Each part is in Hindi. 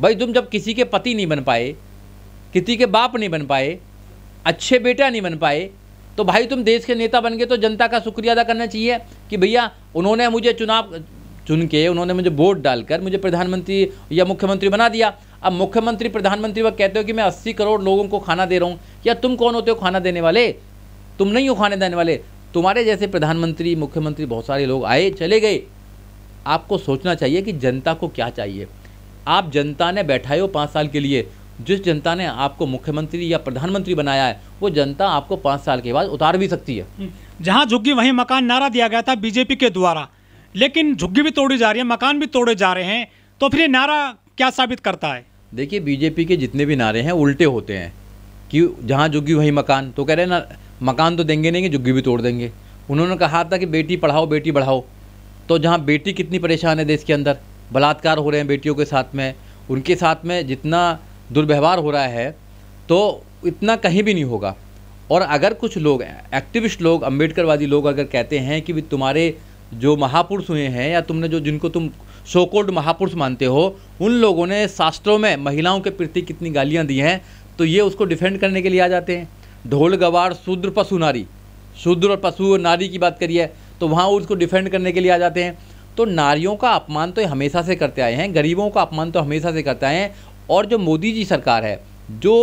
भाई तुम जब किसी के पति नहीं बन पाए किसी के बाप नहीं बन पाए अच्छे बेटा नहीं बन पाए तो भाई तुम देश के नेता बन गए तो जनता का शुक्रिया अदा करना चाहिए कि भैया उन्होंने मुझे चुनाव चुन के उन्होंने मुझे वोट डालकर मुझे प्रधानमंत्री या मुख्यमंत्री बना दिया अब मुख्यमंत्री प्रधानमंत्री वह कहते हो कि मैं अस्सी करोड़ लोगों को खाना दे रहा हूँ या तुम कौन होते हो खाना देने वाले तुम नहीं हो खाने देने वाले तुम्हारे जैसे प्रधानमंत्री मुख्यमंत्री बहुत सारे लोग आए चले गए आपको सोचना चाहिए कि जनता को क्या चाहिए आप जनता ने बैठाए हो पाँच साल के लिए जिस जनता ने आपको मुख्यमंत्री या प्रधानमंत्री बनाया है वो जनता आपको पाँच साल के बाद उतार भी सकती है जहाँ झुग्गी वहीं मकान नारा दिया गया था बीजेपी के द्वारा लेकिन झुग्गी भी तोड़ी जा रही है मकान भी तोड़े जा रहे हैं तो फिर ये नारा क्या साबित करता है देखिए बीजेपी के जितने भी नारे हैं उल्टे होते हैं कि जहाँ झुग्गी वहीं मकान तो कह रहे हैं ना मकान तो देंगे नहीं कि झुग्गी भी तोड़ देंगे उन्होंने कहा था कि बेटी पढ़ाओ बेटी बढ़ाओ तो जहाँ बेटी कितनी परेशान है देश के अंदर बलात्कार हो रहे हैं बेटियों के साथ में उनके साथ में जितना दुर्व्यवहार हो रहा है तो इतना कहीं भी नहीं होगा और अगर कुछ लोग एक्टिविस्ट लोग अम्बेडकरवादी लोग अगर कहते हैं कि तुम्हारे जो महापुरुष हुए हैं या तुमने जो जिनको तुम सोकोल्ड महापुरुष मानते हो उन लोगों ने शास्त्रों में महिलाओं के प्रति कितनी गालियाँ दी हैं तो ये उसको डिफेंड करने के लिए आ जाते हैं ढोल गवार शूद्र पशु नारी शूद्र और पशु और नारी की बात करिए तो वहाँ उसको डिफेंड करने के लिए आ जाते हैं तो नारियों का अपमान तो हमेशा से करते आए हैं गरीबों का अपमान तो हमेशा से करते आए हैं और जो मोदी जी सरकार है जो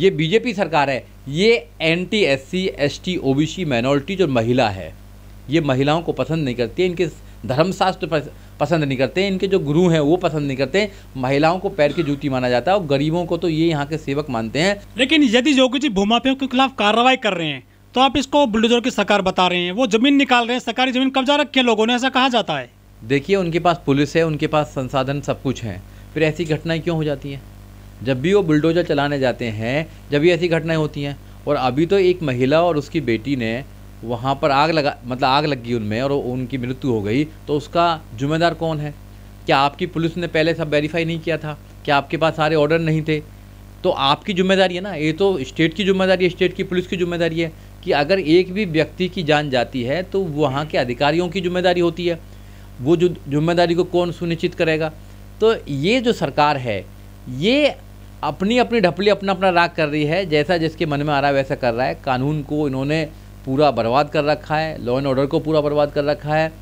ये बीजेपी सरकार है ये N T S C S T O B C minority जो महिला है ये महिलाओं को पसंद नहीं करती इनके धर्मशास्त्र पसंद नहीं करते इनके जो गुरु हैं वो पसंद नहीं करते महिलाओं को पैर की जूती माना जाता है और गरीबों को तो ये यहाँ के सेवक मानते हैं लेकिन यदि योगी जी भूमाफियों के खिलाफ कार्रवाई कर रहे हैं तो आप इसको बुलडोजर की सरकार बता रहे हैं वो जमीन निकाल रहे हैं सरकारी जमीन कब्जा रखी है लोगों ने ऐसा कहा जाता है देखिए उनके पास पुलिस है उनके पास संसाधन सब कुछ है फिर ऐसी घटनाएं क्यों हो जाती हैं जब भी वो बुलडोजर चलाने जाते हैं जब भी ऐसी घटनाएं होती हैं और अभी तो एक महिला और उसकी बेटी ने वहाँ पर आग लगा मतलब आग लग गई उनमें और उनकी मृत्यु हो गई तो उसका जिम्मेदार कौन है क्या आपकी पुलिस ने पहले सब वेरीफाई नहीं किया था क्या आपके पास सारे ऑर्डर नहीं थे तो आपकी जिम्मेदारी है ना ये तो स्टेट की जिम्मेदारी है स्टेट की पुलिस की जिम्मेदारी है कि अगर एक भी व्यक्ति की जान जाती है तो वहाँ के अधिकारियों की जिम्मेदारी होती है वो जो जिम्मेदारी को कौन सुनिश्चित करेगा तो ये जो सरकार है ये अपनी अपनी ढपली अपना अपना राग कर रही है जैसा जिसके मन में आ रहा है वैसा कर रहा है कानून को इन्होंने पूरा बर्बाद कर रखा है लॉ एंड ऑर्डर को पूरा बर्बाद कर रखा है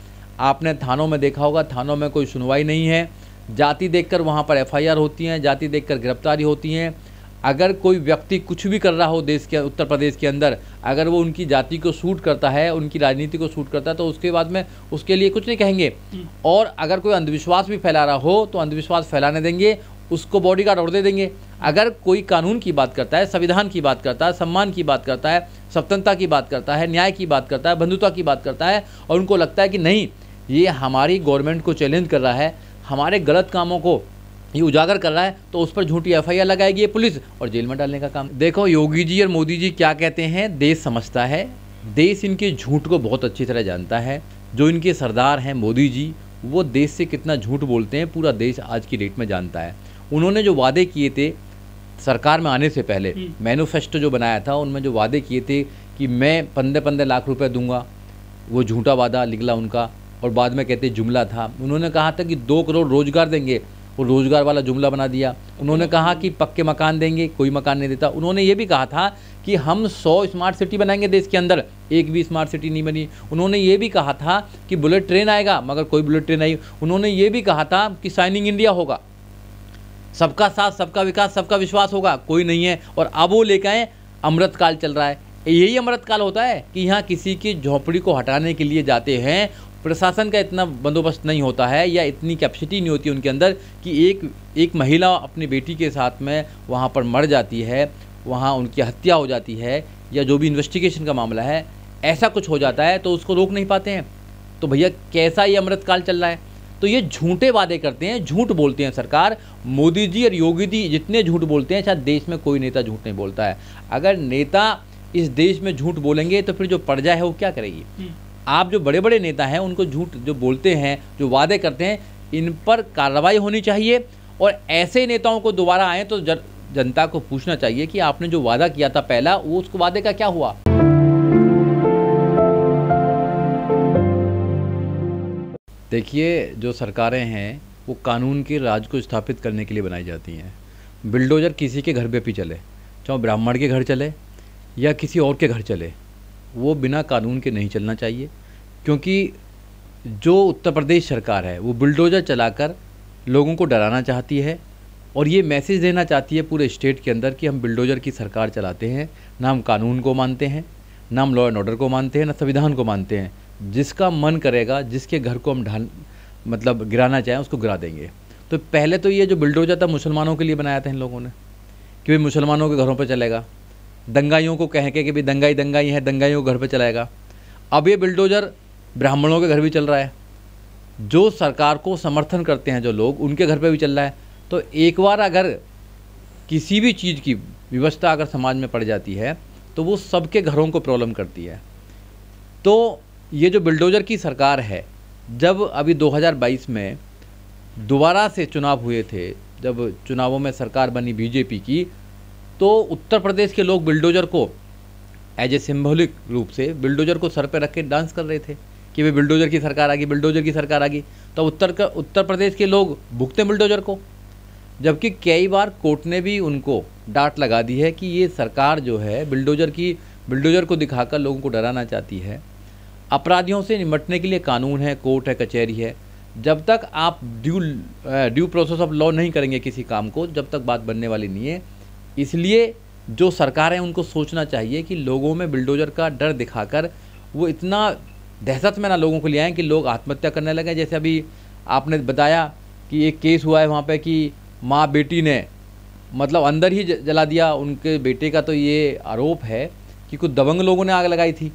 आपने थानों में देखा होगा थानों में कोई सुनवाई नहीं है जाति देखकर वहाँ पर एफआईआर होती हैं जाति देखकर गिरफ्तारी होती हैं अगर कोई व्यक्ति कुछ भी कर रहा हो देश के उत्तर प्रदेश के अंदर अगर वो उनकी जाति को सूट करता है उनकी राजनीति को सूट करता है तो उसके बाद में उसके लिए कुछ नहीं कहेंगे हम्म। और अगर कोई अंधविश्वास भी फैला रहा हो तो अंधविश्वास फैलाने देंगे उसको बॉडी गार्ड और दे देंगे अगर कोई कानून की बात करता है संविधान की बात करता है सम्मान की बात करता है स्वतंत्रता की बात करता है न्याय की बात करता है बंधुता की बात करता है और उनको लगता है कि नहीं ये हमारी गवर्नमेंट को चैलेंज कर रहा है हमारे गलत कामों को ये उजागर कर रहा है तो उस पर झूठी आर लगाएगी ये पुलिस और जेल में डालने का काम देखो योगी जी और मोदी जी क्या कहते हैं देश समझता है देश इनके झूठ को बहुत अच्छी तरह जानता है जो इनके सरदार हैं मोदी जी वो देश से कितना झूठ बोलते हैं पूरा देश आज की डेट में जानता है उन्होंने जो वादे किए थे सरकार में आने से पहले हम्म। मैनोफेस्टो जो बनाया था उनमें जो वादे किए थे कि मैं पंद्रह पंद्रह लाख रुपए दूंगा वो झूठा वादा निकला उनका और बाद में कहते जुमला था उन्होंने कहा था कि दो करोड़ रोज़गार देंगे वो रोज़गार वाला जुमला बना दिया उन्होंने हम्म। कहा कि पक्के मकान देंगे कोई मकान नहीं देता उन्होंने ये भी कहा था कि हम 100 स्मार्ट सिटी बनाएंगे देश के अंदर एक भी स्मार्ट सिटी नहीं बनी उन्होंने ये भी कहा था कि बुलेट ट्रेन आएगा मगर कोई बुलेट ट्रेन आई उन्होंने ये भी कहा था कि साइनिंग इंडिया होगा सबका साथ सबका विकास सबका विश्वास होगा कोई नहीं है और अब वो लेकर आए अमृतकाल चल रहा है यही अमृतकाल होता है कि यहाँ किसी की झोंपड़ी को हटाने के लिए जाते हैं प्रशासन का इतना बंदोबस्त नहीं होता है या इतनी कैपेसिटी नहीं होती उनके अंदर कि एक एक महिला अपनी बेटी के साथ में वहाँ पर मर जाती है वहाँ उनकी हत्या हो जाती है या जो भी इन्वेस्टिगेशन का मामला है ऐसा कुछ हो जाता है तो उसको रोक नहीं पाते हैं तो भैया कैसा ये अमृतकाल चल रहा है तो ये झूठे वादे करते हैं झूठ बोलते हैं सरकार मोदी जी और योगी जी जितने झूठ बोलते हैं शायद देश में कोई नेता झूठ नहीं बोलता है अगर नेता इस देश में झूठ बोलेंगे तो फिर जो प्रजा है वो क्या करेगी हम्म। आप जो बड़े बड़े नेता हैं उनको झूठ जो बोलते हैं जो वादे करते हैं इन पर कार्रवाई होनी चाहिए और ऐसे नेताओं को दोबारा आए तो जर, जनता को पूछना चाहिए कि आपने जो वादा किया था पहला वो उसको वादे का क्या हुआ देखिए जो सरकारें हैं वो कानून के राज को स्थापित करने के लिए बनाई जाती हैं बिल्डोजर किसी के घर पे भी चले चाहे ब्राह्मण के घर चले या किसी और के घर चले वो बिना कानून के नहीं चलना चाहिए क्योंकि जो उत्तर प्रदेश सरकार है वो बुलडोज़र चलाकर लोगों को डराना चाहती है और ये मैसेज देना चाहती है पूरे स्टेट के अंदर कि हम बिल्डोजर की सरकार चलाते हैं ना हम कानून को मानते हैं ना हम लॉ एंड ऑर्डर को मानते हैं ना संविधान को मानते हैं जिसका मन करेगा जिसके घर को हम ढाल मतलब गिराना चाहें उसको गिरा देंगे तो पहले तो ये जो बिल्डोजर था मुसलमानों के लिए बनाया था इन लोगों ने कि भाई मुसलमानों के घरों पर चलेगा दंगाइयों को कह के कि भाई दंगाई दंगाई है दंगाइयों को घर पे चलाएगा अब ये बिल्डोज़र ब्राह्मणों के घर भी चल रहा है जो सरकार को समर्थन करते हैं जो लोग उनके घर पर भी चल रहा है तो एक बार अगर किसी भी चीज़ की व्यवस्था अगर समाज में पड़ जाती है तो वो सबके घरों को प्रॉब्लम करती है तो ये जो बिल्डोजर की सरकार है जब अभी 2022 में दोबारा से चुनाव हुए थे जब चुनावों में सरकार बनी बीजेपी की तो उत्तर प्रदेश के लोग बिल्डोजर को एज ए सिम्बोलिक रूप से बिल्डोजर को सर पर रख के डांस कर रहे थे कि भाई बिल्डोजर की सरकार आ गई बिल्डोजर की सरकार आ गई तो उत्तर का उत्तर प्रदेश के लोग भुगते बिल्डोजर को जबकि कई बार कोर्ट ने भी उनको डांट लगा दी है कि ये सरकार जो है बिल्डोजर की बिल्डोजर को दिखाकर लोगों को डराना चाहती है अपराधियों से निपटने के लिए कानून है कोर्ट है कचहरी है जब तक आप due due process of law नहीं करेंगे किसी काम को जब तक बात बनने वाली नहीं है इसलिए जो सरकार है उनको सोचना चाहिए कि लोगों में बिल्डोजर का डर दिखाकर वो इतना दहशत में ना लोगों को ले आएँ कि लोग आत्महत्या करने लगे जैसे अभी आपने बताया कि एक केस हुआ है वहाँ पे कि माँ बेटी ने मतलब अंदर ही जला दिया उनके बेटे का तो ये आरोप है कि कुछ दबंग लोगों ने आग लगाई थी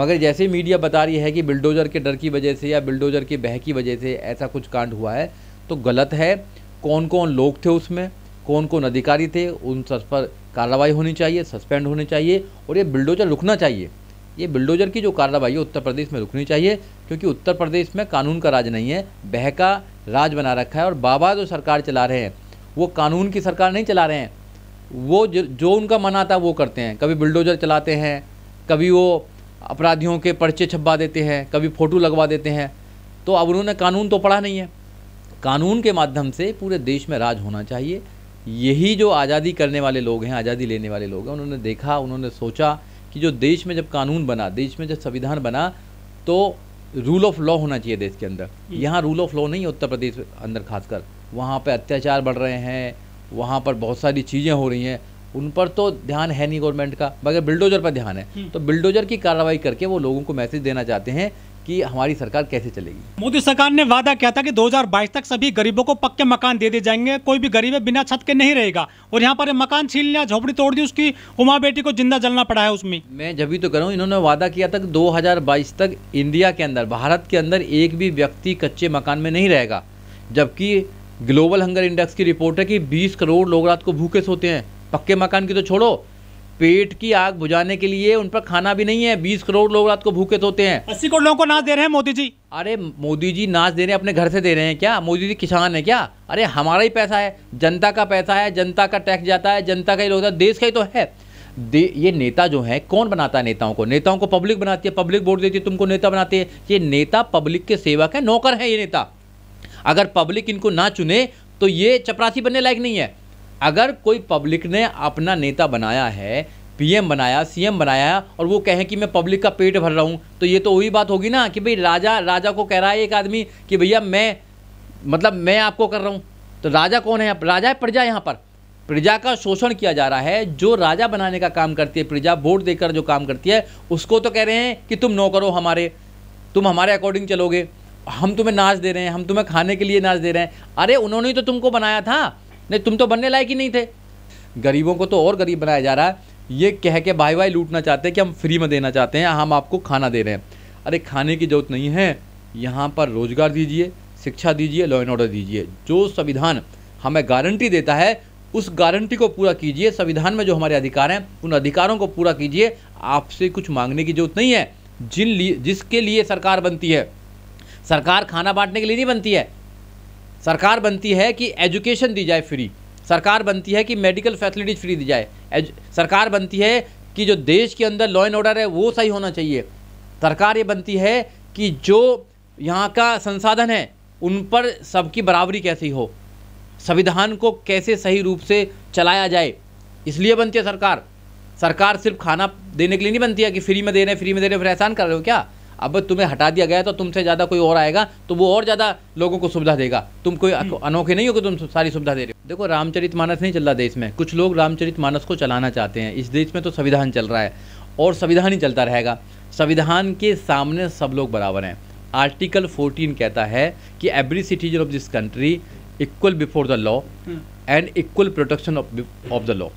मगर जैसे मीडिया बता रही है कि बिल्डोजर के डर की वजह से या बिल्डोजर के बह की वजह से ऐसा कुछ कांड हुआ है तो गलत है कौन कौन लोग थे उसमें कौन कौन अधिकारी थे उन सब पर कार्रवाई होनी चाहिए सस्पेंड होनी चाहिए और ये बिल्डोजर रुकना चाहिए ये बिल्डोजर की जो कार्रवाई है उत्तर प्रदेश में रुकनी चाहिए क्योंकि उत्तर प्रदेश में कानून का राज नहीं है बहका राज बना रखा है और बाबा जो सरकार चला रहे हैं वो कानून की सरकार नहीं चला रहे हैं वो जो उनका मन आता है वो करते हैं कभी बिल्डोजर चलाते हैं कभी वो अपराधियों के पर्चे छपवा देते हैं कभी फ़ोटो लगवा देते हैं तो अब उन्होंने कानून तो पढ़ा नहीं है कानून के माध्यम से पूरे देश में राज होना चाहिए यही जो आज़ादी करने वाले लोग हैं आज़ादी लेने वाले लोग हैं उन्होंने देखा उन्होंने सोचा कि जो देश में जब कानून बना देश में जब संविधान बना तो रूल ऑफ लॉ होना चाहिए देश के अंदर हम्म। यहाँ रूल ऑफ लॉ नहीं है उत्तर प्रदेश अंदर खासकर वहाँ पर अत्याचार बढ़ रहे हैं वहाँ पर बहुत सारी चीज़ें हो रही हैं उन पर तो ध्यान है नहीं गवर्नमेंट का बगैर बिल्डोजर पर ध्यान है हम्म। तो बिल्डोजर की कार्रवाई करके वो लोगों को मैसेज देना चाहते हैं कि हमारी सरकार कैसे चलेगी मोदी सरकार ने वादा किया था कि 2022 तक सभी गरीबों को पक्के मकान दे दिए जाएंगे कोई भी गरीब बिना छत के नहीं रहेगा और यहाँ पर मकान छीन लिया झोपड़ी तोड़ दी उसकी उमा बेटी को जिंदा जलना पड़ा है उसमें मैं जब भी तो करूँ इन्होंने वादा किया था दो कि तक इंडिया के अंदर भारत के अंदर एक भी व्यक्ति कच्चे मकान में नहीं रहेगा जबकि ग्लोबल हंगर इंडेक्स की रिपोर्ट है कि बीस करोड़ लोग रात को भूखे सोते हैं पक्के मकान की तो छोड़ो पेट की आग बुझाने के लिए उन पर खाना भी नहीं है बीस करोड़ लोग रात को भूखे सोते हैं अस्सी करोड़ लोगों को नाच दे रहे हैं मोदी जी अरे मोदी जी नाच दे रहे हैं अपने घर से दे रहे हैं क्या मोदी जी किसान है क्या अरे हमारा ही पैसा है जनता का पैसा है जनता का टैक्स जाता है जनता का ही होता है देश का ही तो है दे ये नेता जो है कौन बनाता है नेताओं को नेताओं को पब्लिक बनाती है पब्लिक वोट देती है तुमको नेता बनाती है ये नेता पब्लिक के सेवक है नौकर है ये नेता अगर पब्लिक इनको ना चुने तो ये चपरासी बनने लायक नहीं है अगर कोई पब्लिक ने अपना नेता बनाया है पीएम बनाया सीएम बनाया और वो कहें कि मैं पब्लिक का पेट भर रहा हूँ तो ये तो वही बात होगी ना कि भाई राजा राजा को कह रहा है एक आदमी कि भैया मैं मतलब मैं आपको कर रहा हूँ तो राजा कौन है राजा है प्रजा यहाँ पर प्रजा का शोषण किया जा रहा है जो राजा बनाने का काम करती है प्रजा वोट देकर जो काम करती है उसको तो कह रहे हैं कि तुम करो हमारे तुम हमारे अकॉर्डिंग चलोगे हम तुम्हें नाच दे रहे हैं हम तुम्हें खाने के लिए नाच दे रहे हैं अरे उन्होंने ही तो तुमको बनाया था नहीं तुम तो बनने लायक ही नहीं थे गरीबों को तो और गरीब बनाया जा रहा है ये कह के भाई भाई लूटना चाहते हैं कि हम फ्री में देना चाहते हैं हम आपको खाना दे रहे हैं अरे खाने की जरूरत नहीं है यहाँ पर रोज़गार दीजिए शिक्षा दीजिए लॉ एंड ऑर्डर दीजिए जो संविधान हमें गारंटी देता है उस गारंटी को पूरा कीजिए संविधान में जो हमारे अधिकार हैं उन अधिकारों को पूरा कीजिए आपसे कुछ मांगने की जरूरत नहीं है जिन लिए जिसके लिए सरकार बनती है सरकार खाना बांटने के लिए नहीं बनती है सरकार बनती है कि एजुकेशन दी जाए फ्री सरकार बनती है कि मेडिकल फैसिलिटीज फ्री दी जाए सरकार बनती है कि जो देश के अंदर लॉ एंड ऑर्डर है वो सही होना चाहिए सरकार ये बनती है कि जो यहाँ का संसाधन है उन पर सबकी बराबरी कैसी हो संविधान को कैसे सही रूप से चलाया जाए इसलिए बनती है सरकार सरकार सिर्फ खाना देने के लिए नहीं बनती है कि फ्री में दे रहे हैं फ्री में दे रहे हैं फिर एहसान कर रहे हो क्या अब तुम्हें हटा दिया गया तो तुमसे ज़्यादा कोई और आएगा तो वो और ज़्यादा लोगों को सुविधा देगा तुम कोई अनोखे नहीं हो कि तुम सारी सुविधा दे रहे हो देखो रामचरित मानस नहीं चल रहा देश में कुछ लोग रामचरित मानस को चलाना चाहते हैं इस देश में तो संविधान चल रहा है और संविधान ही चलता रहेगा संविधान के सामने सब लोग बराबर हैं आर्टिकल फोर्टीन कहता है कि every citizen of this country equal before the law and equal protection of the law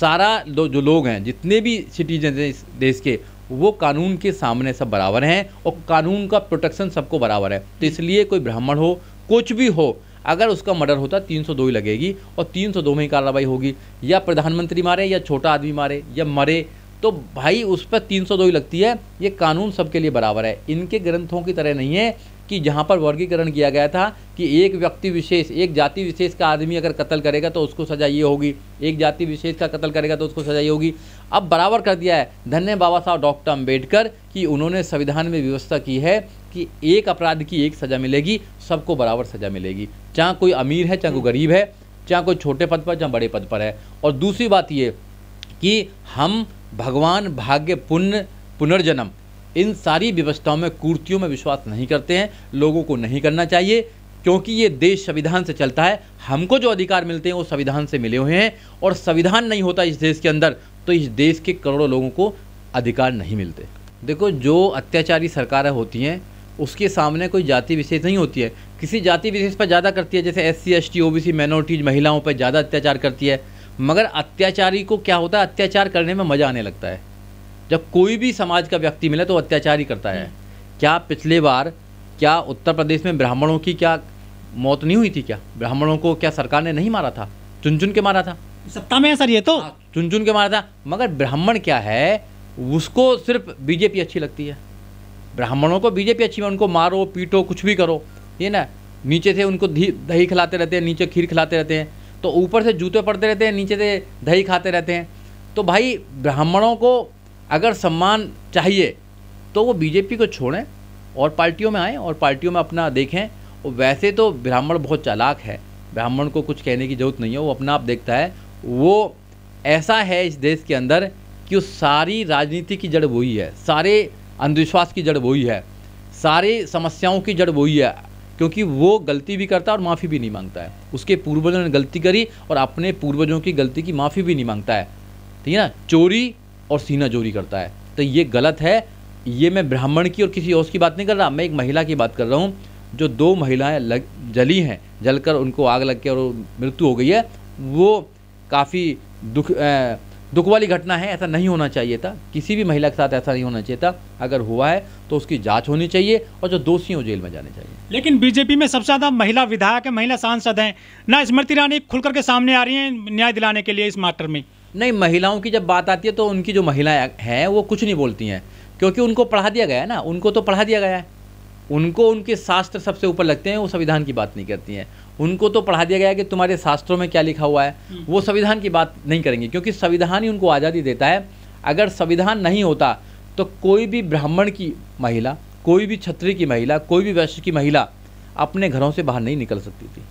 सारा जो लोग हैं जितने भी सिटीजन हैं इस देश के वो कानून के सामने सब बराबर हैं और कानून का प्रोटेक्शन सबको बराबर है तो इसलिए कोई ब्राह्मण हो कुछ भी हो अगर उसका मर्डर होता तीन सौ दो ही लगेगी और तीन सौ दो में ही कार्रवाई होगी या प्रधानमंत्री मारे या छोटा आदमी मारे या मरे तो भाई उस पर तीन सौ दो ही लगती है ये कानून सबके लिए बराबर है इनके ग्रंथों की तरह नहीं है कि जहाँ पर वर्गीकरण किया गया था कि एक व्यक्ति विशेष एक जाति विशेष का आदमी अगर कत्ल करेगा तो उसको सजा ये होगी एक जाति विशेष का कत्ल करेगा तो उसको सजा ये होगी अब बराबर कर दिया है धन्य बाबा साहब डॉक्टर अम्बेडकर कि उन्होंने संविधान में व्यवस्था की है कि एक अपराध की एक सज़ा मिलेगी सबको बराबर सज़ा मिलेगी चाहे कोई अमीर है चाहे कोई गरीब है चाहे कोई छोटे पद पर चाहे बड़े पद पर है और दूसरी बात ये कि हम भगवान भाग्य पुण्य पुनर्जन्म इन सारी व्यवस्थाओं में कुर्तियों में विश्वास नहीं करते हैं लोगों को नहीं करना चाहिए क्योंकि ये देश संविधान से चलता है हमको जो अधिकार मिलते हैं वो संविधान से मिले हुए हैं और संविधान नहीं होता इस देश के अंदर तो इस देश के करोड़ों लोगों को अधिकार नहीं मिलते देखो जो अत्याचारी सरकारें होती हैं उसके सामने कोई जाति विशेष नहीं होती है किसी जाति विशेष पर ज़्यादा करती है जैसे S C S T O B C minorities महिलाओं पर ज़्यादा अत्याचार करती है मगर अत्याचारी को क्या होता है अत्याचार करने में मज़ा आने लगता है जब कोई भी समाज का व्यक्ति मिले तो अत्याचार ही करता है क्या पिछले बार क्या उत्तर प्रदेश में ब्राह्मणों की क्या मौत नहीं हुई थी क्या ब्राह्मणों को क्या सरकार ने नहीं मारा था चुन चुन के मारा था सत्ता में है सर ये तो हाँ, चुन चुन के मारा था मगर ब्राह्मण क्या है उसको सिर्फ बीजेपी अच्छी लगती है ब्राह्मणों को बीजेपी अच्छी है उनको मारो पीटो कुछ भी करो ये ना नीचे से उनको दही खिलाते रहते हैं नीचे खीर खिलाते रहते हैं तो ऊपर से जूते पड़ते रहते हैं नीचे से दही खाते रहते हैं तो भाई ब्राह्मणों को अगर सम्मान चाहिए तो वो बीजेपी को छोड़ें और पार्टियों में आएँ और पार्टियों में अपना देखें और वैसे तो ब्राह्मण बहुत चालाक है ब्राह्मण को कुछ कहने की ज़रूरत नहीं है वो अपना आप देखता है वो ऐसा है इस देश के अंदर कि उस सारी राजनीति की जड़ वही है सारे अंधविश्वास की जड़ वही है सारी समस्याओं की जड़ वही है क्योंकि वो गलती भी करता है और माफ़ी भी नहीं मांगता है उसके पूर्वजों ने गलती करी और अपने पूर्वजों की गलती की माफ़ी भी नहीं मांगता है ठीक है ना चोरी और सीना जोरी करता है तो ये गलत है ये मैं ब्राह्मण की और किसी और की बात नहीं कर रहा मैं एक महिला की बात कर रहा हूँ जो दो महिलाएं लग जली हैं जलकर उनको आग लग के और मृत्यु हो गई है वो काफ़ी दुख ए, दुख वाली घटना है ऐसा नहीं होना चाहिए था किसी भी महिला के साथ ऐसा नहीं होना चाहिए था अगर हुआ है तो उसकी जांच होनी चाहिए और जो दोषी हैं जेल में जाने चाहिए लेकिन बीजेपी में सबसे ज़्यादा महिला विधायक है महिला सांसद हैं ना स्मृति ईरानी खुलकर के सामने आ रही हैं न्याय दिलाने के लिए इस मैटर में नहीं महिलाओं की जब बात आती है तो उनकी जो महिलाएं हैं वो कुछ नहीं बोलती हैं क्योंकि उनको पढ़ा दिया गया है ना उनको तो पढ़ा दिया गया है उनको उनके शास्त्र सबसे ऊपर लगते हैं वो संविधान की बात नहीं करती हैं उनको तो पढ़ा दिया गया है कि तुम्हारे शास्त्रों में क्या लिखा हुआ है हम्म। वो संविधान की बात नहीं करेंगे क्योंकि संविधान ही उनको आज़ादी देता है अगर संविधान नहीं होता तो कोई भी ब्राह्मण की महिला कोई भी छत्री की महिला कोई भी वैश्य की महिला अपने घरों से बाहर नहीं निकल सकती थी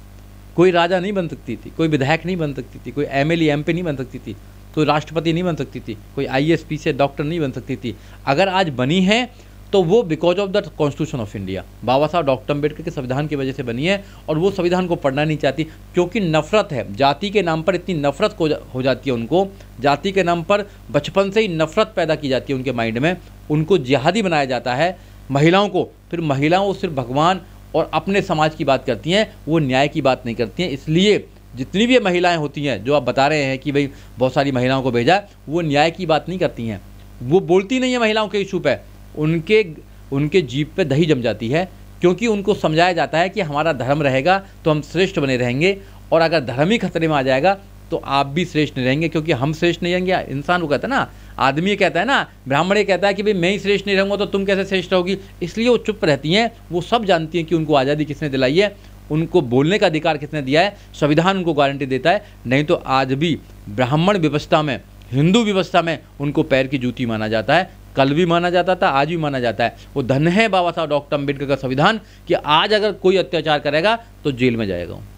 कोई राजा नहीं बन सकती थी कोई विधायक नहीं बन सकती थी कोई एम एल नहीं बन सकती थी कोई तो राष्ट्रपति नहीं बन सकती थी कोई आई एस पी से डॉक्टर नहीं बन सकती थी अगर आज बनी है तो वो because of the constitution of India Baba Saheb doctor Ambedkar के संविधान की वजह से बनी है और वो संविधान को पढ़ना नहीं चाहती क्योंकि नफरत है जाति के नाम पर इतनी नफरत को हो जाती है उनको जाति के नाम पर बचपन से ही नफरत पैदा की जाती है उनके माइंड में उनको जिहादी बनाया जाता है महिलाओं को फिर महिलाओं सिर्फ भगवान और अपने समाज की बात करती हैं वो न्याय की बात नहीं करती हैं इसलिए जितनी भी महिलाएं होती हैं जो आप बता रहे हैं कि भाई बहुत सारी महिलाओं को भेजा वो न्याय की बात नहीं करती हैं वो बोलती नहीं है महिलाओं के इशू पर उनके उनके जीप पर दही जम जाती है क्योंकि उनको समझाया जाता है कि हमारा धर्म रहेगा तो हम श्रेष्ठ बने रहेंगे और अगर धर्म ही खतरे में आ जाएगा तो आप भी श्रेष्ठ नहीं रहेंगे क्योंकि हम श्रेष्ठ नहीं रहेंगे इंसान को कहता है ना आदमी कहता है ना ब्राह्मण ये कहता है कि भाई मैं ही श्रेष्ठ नहीं रहूँगा तो तुम कैसे श्रेष्ठ रहोगी इसलिए वो चुप रहती हैं वो सब जानती हैं कि उनको आज़ादी किसने दिलाई है उनको बोलने का अधिकार किसने दिया है संविधान उनको गारंटी देता है नहीं तो आज भी ब्राह्मण व्यवस्था में हिंदू व्यवस्था में उनको पैर की जूती माना जाता है कल भी माना जाता था आज भी माना जाता है वो धन है बाबा साहब डॉक्टर अम्बेडकर का संविधान कि आज अगर कोई अत्याचार करेगा तो जेल में जाएगा